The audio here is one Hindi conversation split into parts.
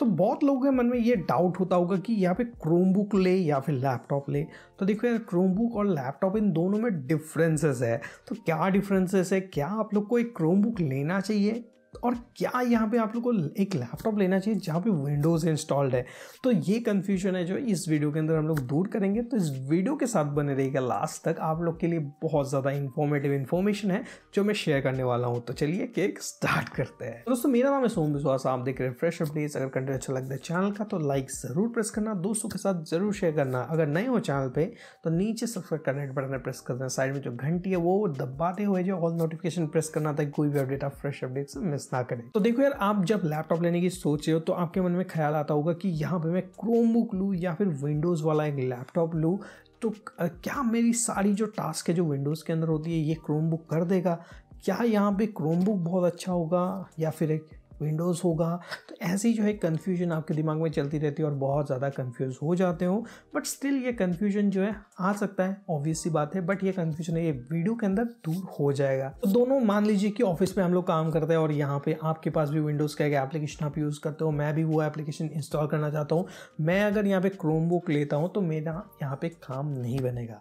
तो बहुत लोगों के मन में ये डाउट होता होगा कि यहाँ पे क्रोमबुक ले या फिर लैपटॉप ले तो देखो यार क्रोमबुक और लैपटॉप इन दोनों में डिफरेंसेस है तो क्या डिफरेंसेस है क्या आप लोग को एक क्रोमबुक लेना चाहिए और क्या यहाँ पे आप लोग को एक लैपटॉप लेना चाहिए जहाँ पे विंडोज़ इंस्टॉल्ड है तो ये कन्फ्यूजन है जो इस वीडियो के अंदर हम लोग दूर करेंगे तो इस वीडियो के साथ बने रहिएगा लास्ट तक आप लोग के लिए बहुत ज़्यादा इन्फॉर्मेटिव इन्फॉर्मेशन है जो मैं शेयर करने वाला हूँ तो चलिए केक स्टार्ट करते हैं तो दोस्तों मेरा नाम है सोम विश्वास आप देख रहे हैं फ्रेश अपडेट्स अगर कंटेंट अच्छा लगता है चैनल का तो लाइक ज़रूर प्रेस करना दोस्तों के साथ ज़रूर शेयर करना अगर नए हो चैनल पर तो नीचे सब्सक्राइब करने बटन प्रेस करना साइड में जो घंटी है वो दबाते हुए जो ऑल नोटिफिकेशन प्रेस करना था कोई भी अपडेट आप फ्रेश अपडेट्स मिस फोकस ना करें तो देखो यार आप जब लैपटॉप लेने की सोच रहे हो तो आपके मन में ख्याल आता होगा कि यहाँ पे मैं क्रोम बुक लूँ या फिर विंडोज़ वाला एक लैपटॉप लूँ तो क्या मेरी सारी जो टास्क है जो विंडोज़ के अंदर होती है ये क्रोम बुक कर देगा क्या यहाँ पे क्रोम बुक बहुत अच्छा होगा या फिर एक विंडोज़ होगा तो ऐसी जो है कन्फ्यूजन आपके दिमाग में चलती रहती है और बहुत ज़्यादा कन्फ्यूज हो जाते हो बट स्टिल ये कन्फ्यूजन जो है आ सकता है ऑब्वियस सी बात है बट ये कन्फ्यूजन ये वीडियो के अंदर दूर हो जाएगा तो दोनों मान लीजिए कि ऑफिस में हम लोग काम करते हैं और यहाँ पे आपके पास भी विंडोज़ का एक एप्लीकेशन आप यूज़ करते हो मैं भी वो एप्लीकेशन इंस्टॉल करना चाहता हूँ मैं अगर यहाँ पे बुक लेता हूँ तो मेरा यहाँ पे काम नहीं बनेगा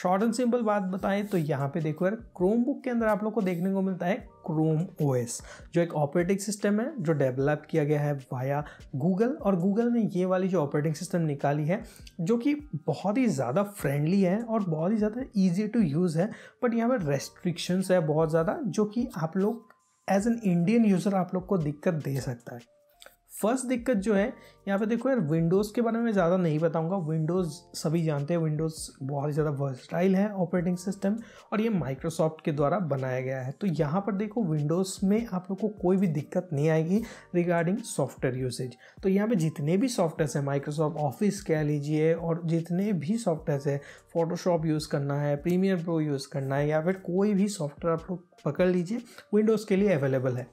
शॉर्ट एंड सिंपल बात बताएं तो यहाँ पे देखो यार बुक के अंदर आप लोग को देखने को मिलता है क्रोम ओ जो एक ऑपरेटिंग सिस्टम है जो डेवलप किया गया है वाया गूगल और गूगल ने ये वाली जो ऑपरेटिंग सिस्टम निकाली है जो कि बहुत ही ज़्यादा फ्रेंडली है और बहुत ही ज़्यादा ईजी टू यूज़ है बट यहाँ पर रेस्ट्रिक्शंस है बहुत ज़्यादा जो कि आप लोग एज एन इंडियन यूज़र आप लोग को दिक्कत दे सकता है फर्स्ट दिक्कत जो है यहाँ पे देखो यार विंडोज़ के बारे में ज़्यादा नहीं बताऊँगा विंडोज़ सभी जानते हैं विंडोज़ बहुत ही ज़्यादा वर्सटाइल है ऑपरेटिंग सिस्टम और ये माइक्रोसॉफ्ट के द्वारा बनाया गया है तो यहाँ पर देखो विंडोज़ में आप लोग को कोई भी दिक्कत नहीं आएगी रिगार्डिंग सॉफ्टवेयर यूसेज तो यहाँ पर जितने भी सॉफ्टवेयर हैं माइक्रोसॉफ्ट ऑफिस कह लीजिए और जितने भी सॉफ्टवेयर है फोटोशॉप यूज़ करना है प्रीमियर प्रो यूज़ करना है या फिर कोई भी सॉफ्टवेयर आप लोग पकड़ लीजिए विंडोज़ के लिए अवेलेबल है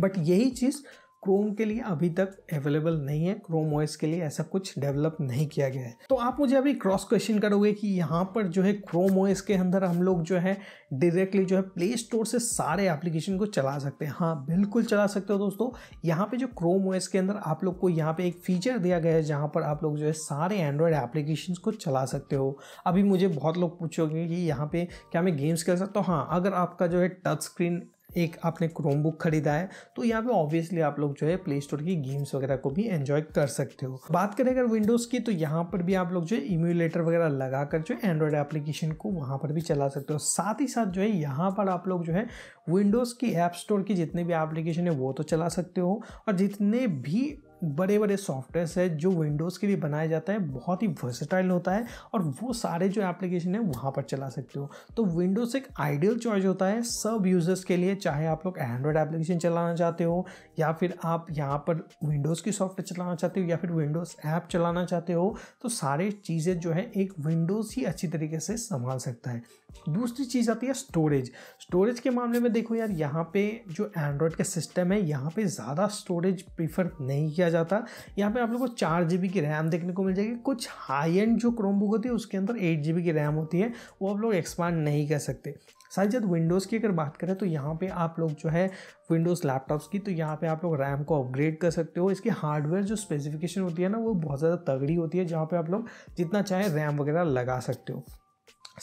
बट यही चीज़ क्रोम के लिए अभी तक अवेलेबल नहीं है क्रोम ओएस के लिए ऐसा कुछ डेवलप नहीं किया गया है तो आप मुझे अभी क्रॉस क्वेश्चन करोगे कि यहाँ पर जो है क्रोम ओएस के अंदर हम लोग जो है डायरेक्टली जो है प्ले स्टोर से सारे एप्लीकेशन को चला सकते हैं हाँ बिल्कुल चला सकते हो दोस्तों यहाँ पे जो क्रोम ओएस के अंदर आप लोग को यहाँ पे एक फीचर दिया गया है जहाँ पर आप लोग जो है सारे एंड्रॉयड एप्लीकेशन को चला सकते हो अभी मुझे बहुत लोग पूछोगे कि यहाँ पे क्या मैं गेम्स खेल सकता हूँ हाँ अगर आपका जो है टच स्क्रीन एक आपने क्रोम बुक खरीदा है तो यहाँ पे ऑब्वियसली आप लोग जो है प्ले स्टोर की गेम्स वगैरह को भी एंजॉय कर सकते हो बात करें अगर विंडोज़ की तो यहाँ पर भी आप लोग जो है इम्यूलेटर वगैरह लगा कर जो है एंड्रॉयड एप्लीकेशन को वहाँ पर भी चला सकते हो साथ ही साथ जो है यहाँ पर आप लोग जो है विंडोज़ की ऐप स्टोर की जितने भी एप्लीकेशन है वो तो चला सकते हो और जितने भी बड़े बड़े सॉफ्टवेयर है जो विंडोज़ के लिए बनाया जाता है बहुत ही वर्सेटाइल होता है और वो सारे जो एप्लीकेशन है वहाँ पर चला सकते हो तो विंडोज़ एक आइडियल चॉइस होता है सब यूज़र्स के लिए चाहे आप लोग एंड्रॉयड एप्लीकेशन चलाना चाहते हो या फिर आप यहाँ पर विंडोज़ की सॉफ्टवेयर चलाना चाहते हो या फिर विंडोज़ ऐप चलाना चाहते हो तो सारे चीज़ें जो है एक विंडोज़ ही अच्छी तरीके से संभाल सकता है दूसरी चीज़ आती है स्टोरेज स्टोरेज के मामले में देखो यार यहाँ पे जो एंड्रॉयड का सिस्टम है यहाँ पे ज़्यादा स्टोरेज प्रीफर नहीं किया किया जाता यहाँ पे आप लोग को चार जी की रैम देखने को मिल जाएगी कुछ हाई एंड जो क्रोमबुक होती है उसके अंदर एट जी की रैम होती है वो आप लोग एक्सपांड नहीं कर सकते साथ ही साथ विंडोज़ की अगर बात करें तो यहाँ पे आप लोग जो है विंडोज़ लैपटॉप्स की तो यहाँ पे आप लोग रैम को अपग्रेड कर सकते हो इसकी हार्डवेयर जो स्पेसिफिकेशन होती है ना वो बहुत ज़्यादा तगड़ी होती है जहाँ पे आप लोग जितना चाहे रैम वगैरह लगा सकते हो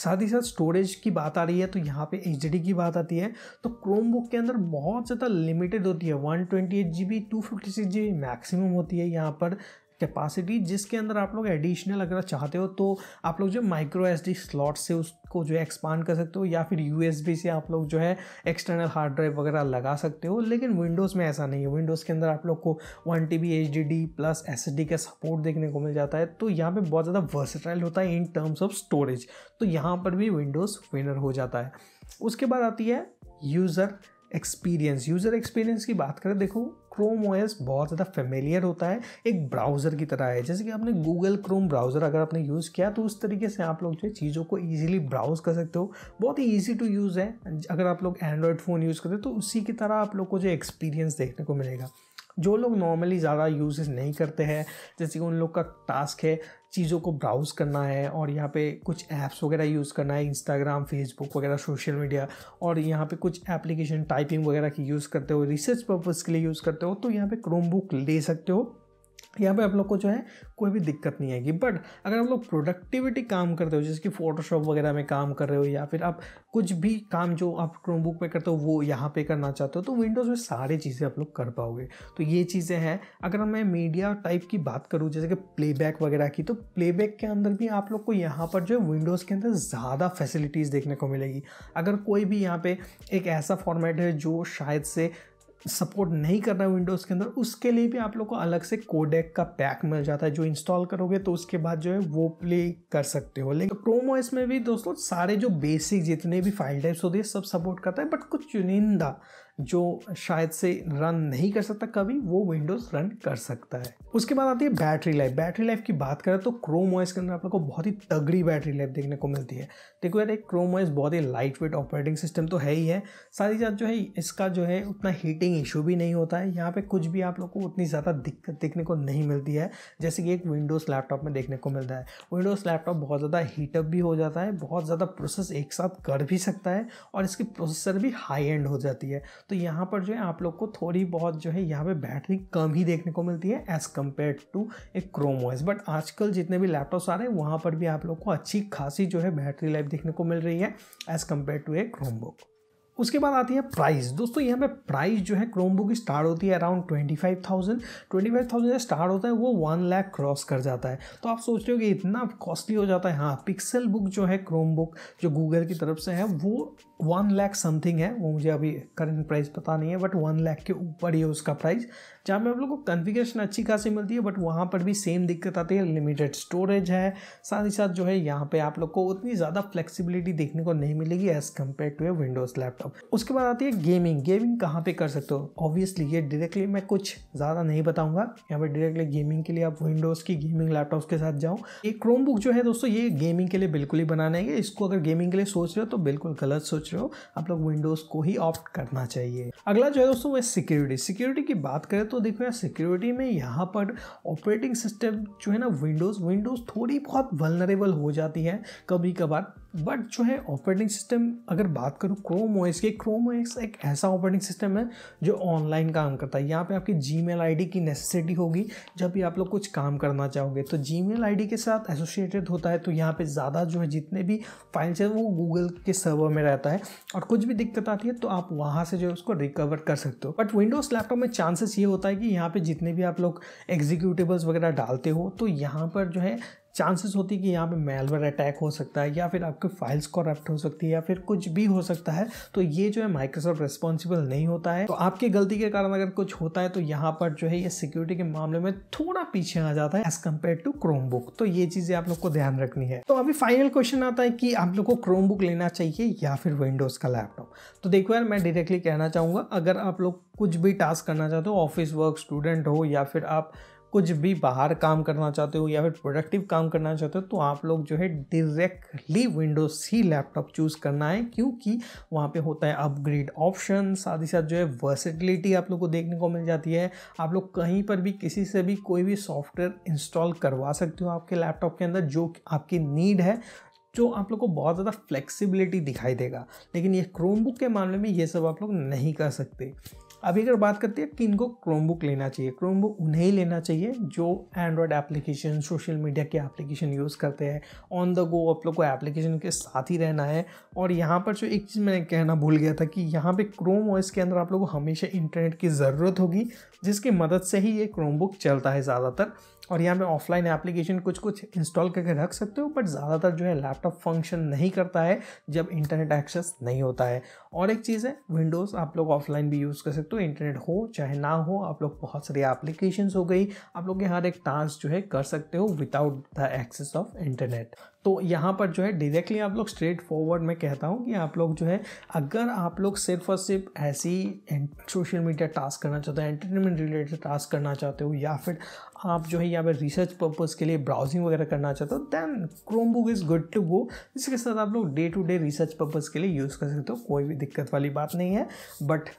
साथ ही साथ स्टोरेज की बात आ रही है तो यहाँ पे एच की बात आती है तो क्रोम बुक के अंदर बहुत ज़्यादा लिमिटेड होती है one twenty eight G B two fifty six G maximum होती है यहाँ पर कैपेसिटी जिसके अंदर आप लोग एडिशनल अगर चाहते हो तो आप लोग जो माइक्रो एस डी स्लॉट से उसको जो है एक्सपांड कर सकते हो या फिर यू से आप लोग जो है एक्सटर्नल हार्ड ड्राइव वगैरह लगा सकते हो लेकिन विंडोज़ में ऐसा नहीं है विंडोज़ के अंदर आप लोग को one T B H D D plus S D का सपोर्ट देखने को मिल जाता है तो यहाँ पर बहुत ज़्यादा वर्सटाइल होता है इन टर्म्स ऑफ स्टोरेज तो यहाँ पर भी विंडोज़ विनर हो जाता है उसके बाद आती है यूज़र एक्सपीरियंस यूज़र एक्सपीरियंस की बात करें देखो क्रोम ओएस बहुत ज़्यादा फेमिलियर होता है एक ब्राउज़र की तरह है जैसे कि आपने गूगल क्रोम ब्राउज़र अगर आपने यूज़ किया तो उस तरीके से आप लोग जो है चीज़ों को ईजिली ब्राउज़ कर सकते हो बहुत ही ईजी टू यूज़ है अगर आप लोग एंड्रॉयड फ़ोन यूज़ करते हो तो उसी की तरह आप लोग को जो एक्सपीरियंस देखने को मिलेगा जो लोग नॉर्मली ज़्यादा यूजेस नहीं करते हैं जैसे कि उन लोग का टास्क है चीज़ों को ब्राउज़ करना है और यहाँ पे कुछ ऐप्स वगैरह यूज़ करना है इंस्टाग्राम फेसबुक वगैरह सोशल मीडिया और यहाँ पे कुछ एप्लीकेशन टाइपिंग वगैरह की यूज़ करते हो रिसर्च पर्पज़ के लिए यूज़ करते हो तो यहाँ पे बुक ले सकते हो यहाँ पे आप लोग को जो है कोई भी दिक्कत नहीं आएगी बट अगर आप लोग प्रोडक्टिविटी काम करते हो जैसे कि फोटोशॉप वगैरह में काम कर रहे हो या फिर आप कुछ भी काम जो आप क्रोमबुक में करते हो वो यहाँ पे करना चाहते हो तो विंडोज़ में सारी चीज़ें आप लोग कर पाओगे तो ये चीज़ें हैं अगर मैं मीडिया टाइप की बात करूँ जैसे कि प्लेबैक वगैरह की तो प्लेबैक के अंदर भी आप लोग को यहाँ पर जो है विंडोज़ के अंदर ज़्यादा फैसिलिटीज़ देखने को मिलेगी अगर कोई भी यहाँ पर एक ऐसा फॉर्मेट है जो शायद से सपोर्ट नहीं कर रहा है विंडोज़ के अंदर उसके लिए भी आप लोग को अलग से कोडेक का पैक मिल जाता है जो इंस्टॉल करोगे तो उसके बाद जो है वो प्ले कर सकते हो लेकिन क्रोम ओएस में भी दोस्तों सारे जो बेसिक जितने भी फाइल टाइप्स होते हैं सब सपोर्ट करता है बट कुछ चुनिंदा जो शायद से रन नहीं कर सकता कभी वो विंडोज़ रन कर सकता है उसके बाद आती है बैटरी लाइफ बैटरी लाइफ की बात करें तो क्रोम ओएस के अंदर आप लोग को बहुत ही तगड़ी बैटरी लाइफ देखने को मिलती है देखो यार एक क्रोम ओएस बहुत ही लाइट वेट ऑपरेटिंग सिस्टम तो है ही है साथ ही साथ जो है इसका जो है उतना हीटिंग इशू भी नहीं होता है यहाँ पर कुछ भी आप लोग को उतनी ज़्यादा दिक्कत देखने को नहीं मिलती है जैसे कि एक विंडोज़ लैपटॉप में देखने को मिलता है विंडोज़ लैपटॉप बहुत ज़्यादा हीटअप भी हो जाता है बहुत ज़्यादा प्रोसेस एक साथ कर भी सकता है और इसकी प्रोसेसर भी हाई एंड हो जाती है तो यहाँ पर जो है आप लोग को थोड़ी बहुत जो है यहाँ पे बैटरी कम ही देखने को मिलती है as compare to a Chrome OS but आजकल जितने भी लैपटॉप्स आ रहे हैं वहाँ पर भी आप लोग को अच्छी खासी जो है बैटरी लाइफ देखने को मिल रही है as compare to a Chromebook उसके बाद आती है प्राइस दोस्तों यहाँ पे प्राइस जो है क्रोमबुक की स्टार्ट होती है around twenty five thousand twenty five thousand start होता है वो वन लाख क्रॉस कर जाता है तो आप सोच रहे हो कि इतना कॉस्टली हो जाता है हाँ पिक्सल बुक जो है क्रोमबुक जो गूगल की तरफ से है वो वन लैख समथिंग है वो मुझे अभी करंट प्राइस पता नहीं है बट वन लैख के ऊपर ही है उसका प्राइस जहाँ पे आप लोग को कन्फिग्रेशन अच्छी खासी मिलती है बट वहाँ पर भी सेम दिक्कत आती है लिमिटेड स्टोरेज है साथ ही साथ जो है यहाँ पे आप लोग को उतनी ज़्यादा फ्लेक्सिबिलिटी देखने को नहीं मिलेगी as compare to a Windows laptop उसके बाद आती है गेमिंग गेमिंग कहाँ पर कर सकते हो ऑब्वियसली ये डायरेक्टली मैं कुछ ज़्यादा नहीं बताऊँगा यहाँ पर डायरेक्टली गेमिंग के लिए आप विंडोज़ की गेमिंग लैपटॉप के साथ जाओ ये बुक जो है दोस्तों ये गेमिंग के लिए बिल्कुल ही बनाना है इसको अगर गेमिंग के लिए सोच रहे हो तो बिल्कुल गलत सोच सोच रहे हो आप लोग विंडोज़ को ही ऑप्ट करना चाहिए अगला जो है दोस्तों वो सिक्योरिटी सिक्योरिटी की बात करें तो देखो यार सिक्योरिटी में यहाँ पर ऑपरेटिंग सिस्टम जो है ना विंडोज़ विंडोज़ थोड़ी बहुत वलनरेबल हो जाती है कभी कभार बट जो है ऑपरेटिंग सिस्टम अगर बात करूँ क्रोम ओएस की क्रोम ओएस एक ऐसा ऑपरेटिंग सिस्टम है जो ऑनलाइन काम करता है यहाँ पे आपकी जी मेल की नेसेसिटी होगी जब भी आप लोग कुछ काम करना चाहोगे तो जी मेल के साथ एसोसिएटेड होता है तो यहाँ पे ज़्यादा जो है जितने भी फाइल्स हैं वो गूगल के सर्वर में रहता है और कुछ भी दिक्कत आती है तो आप वहाँ से जो है उसको रिकवर कर सकते हो बट विंडोज़ लैपटॉप में चांसेस ये होता है कि यहाँ पर जितने भी आप लोग एग्जीक्यूटिवल्स वगैरह डालते हो तो यहाँ पर जो है चांसेस होती है कि यहाँ पे मेलवेयर अटैक हो सकता है या फिर आपके फाइल्स करप्ट हो सकती है या फिर कुछ भी हो सकता है तो ये जो है माइक्रोसॉफ्ट रिस्पॉन्सिबल नहीं होता है तो आपकी गलती के कारण अगर कुछ होता है तो यहाँ पर जो है ये सिक्योरिटी के मामले में थोड़ा पीछे आ जाता है as compare to Chromebook तो ये चीज़ें आप लोग को ध्यान रखनी है तो अभी फाइनल क्वेश्चन आता है कि आप लोग को क्रोम बुक लेना चाहिए या फिर विंडोज़ का लैपटॉप तो देखो यार मैं डायरेक्टली कहना चाहूँगा अगर आप लोग कुछ भी टास्क करना चाहते हो ऑफिस वर्क स्टूडेंट हो या फिर आप कुछ भी बाहर काम करना चाहते हो या फिर प्रोडक्टिव काम करना चाहते हो तो आप लोग जो है डायरेक्टली विंडोज सी लैपटॉप चूज़ करना है क्योंकि वहाँ पे होता है अपग्रेड ऑप्शन साथ ही साथ जो है वर्सिटिलिटी आप लोग को देखने को मिल जाती है आप लोग कहीं पर भी किसी से भी कोई भी सॉफ्टवेयर इंस्टॉल करवा सकते हो आपके लैपटॉप के अंदर जो आपकी नीड है जो आप लोग को बहुत ज़्यादा फ्लेक्सिबिलिटी दिखाई देगा लेकिन ये क्रोमबुक के मामले में ये सब आप लोग नहीं कर सकते अभी अगर बात करते हैं कि इनको क्रोमबुक लेना चाहिए क्रोमबुक उन्हें ही लेना चाहिए जो एंड्रॉयड एप्लीकेशन सोशल मीडिया के एप्लीकेशन यूज़ करते हैं ऑन द गो आप लोग को एप्लीकेशन के साथ ही रहना है और यहाँ पर जो एक चीज़ मैंने कहना भूल गया था कि यहाँ पे क्रोम ओएस के अंदर आप लोग को हमेशा इंटरनेट की ज़रूरत होगी जिसकी मदद से ही ये क्रोमबुक चलता है ज़्यादातर और यहाँ पे ऑफलाइन एप्लीकेशन कुछ कुछ इंस्टॉल करके रख सकते हो बट ज़्यादातर जो है लैपटॉप फंक्शन नहीं करता है जब इंटरनेट एक्सेस नहीं होता है और एक चीज़ है विंडोज़ आप लोग ऑफलाइन भी यूज़ कर सकते हो इंटरनेट हो चाहे ना हो आप लोग बहुत सारी एप्लीकेशंस हो गई आप लोग हर एक टास्क जो है कर सकते हो without the access of internet तो यहाँ पर जो है डायरेक्टली आप लोग स्ट्रेट फॉरवर्ड में कहता हूँ कि आप लोग जो है अगर आप लोग सिर्फ और सिर्फ ऐसी सोशल मीडिया टास्क करना चाहते हो एंटरटेनमेंट रिलेटेड टास्क करना चाहते हो या फिर आप जो है यहाँ पर रिसर्च पर्पज़ के लिए ब्राउजिंग वगैरह करना चाहते हो then Chromebook is good to go इसके साथ आप लोग day to day research purpose के लिए यूज़ कर सकते हो कोई भी दिक्कत वाली बात नहीं है बट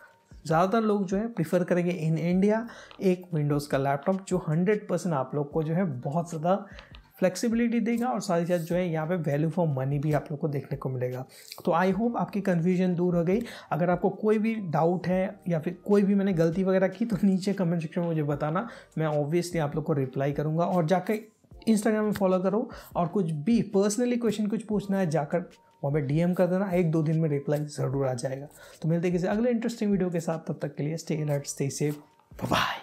ज़्यादातर लोग जो है प्रीफर करेंगे इन इंडिया एक विंडोज़ का लैपटॉप जो हंड्रेड परसेंट आप लोग को जो है बहुत ज़्यादा फ्लेक्सिबिलिटी देगा और साथ ही साथ जो है यहाँ पे वैल्यू फॉर मनी भी आप लोग को देखने को मिलेगा तो आई होप आपकी कन्फ्यूजन दूर हो गई अगर आपको कोई भी डाउट है या फिर कोई भी मैंने गलती वगैरह की तो नीचे कमेंट सेक्शन में मुझे बताना मैं ऑब्वियसली आप लोग को रिप्लाई करूँगा और जाकर इंस्टाग्राम में फॉलो करो और कुछ भी पर्सनली क्वेश्चन कुछ पूछना है जाकर वहाँ पर डीएम कर देना एक दो दिन में रिप्लाई ज़रूर आ जाएगा तो मिलते किसी अगले इंटरेस्टिंग वीडियो के साथ तब तक के लिए stay alert stay safe bye